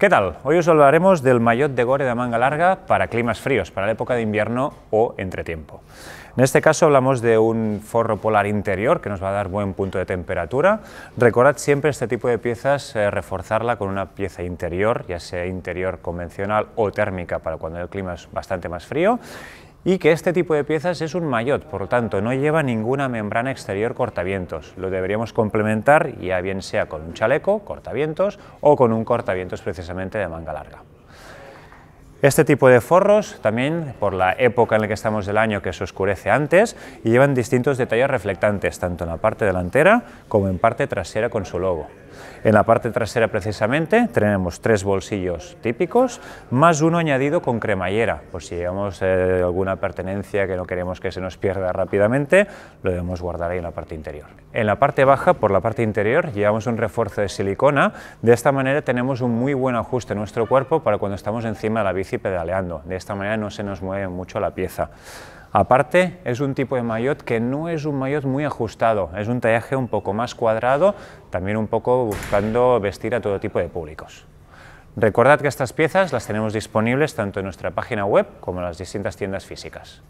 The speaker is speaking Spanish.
¿Qué tal? Hoy os hablaremos del maillot de gore de manga larga para climas fríos, para la época de invierno o entretiempo. En este caso hablamos de un forro polar interior que nos va a dar buen punto de temperatura. Recordad siempre este tipo de piezas, eh, reforzarla con una pieza interior, ya sea interior convencional o térmica para cuando el clima es bastante más frío y que este tipo de piezas es un maillot, por lo tanto no lleva ninguna membrana exterior cortavientos. Lo deberíamos complementar ya bien sea con un chaleco cortavientos o con un cortavientos precisamente de manga larga. Este tipo de forros, también por la época en la que estamos del año que se oscurece antes, y llevan distintos detalles reflectantes, tanto en la parte delantera como en parte trasera con su logo. En la parte trasera precisamente tenemos tres bolsillos típicos, más uno añadido con cremallera, por si llevamos eh, alguna pertenencia que no queremos que se nos pierda rápidamente, lo debemos guardar ahí en la parte interior. En la parte baja, por la parte interior, llevamos un refuerzo de silicona, de esta manera tenemos un muy buen ajuste en nuestro cuerpo para cuando estamos encima de la bici pedaleando, de esta manera no se nos mueve mucho la pieza. Aparte, es un tipo de maillot que no es un maillot muy ajustado, es un tallaje un poco más cuadrado, también un poco buscando vestir a todo tipo de públicos. Recordad que estas piezas las tenemos disponibles tanto en nuestra página web como en las distintas tiendas físicas.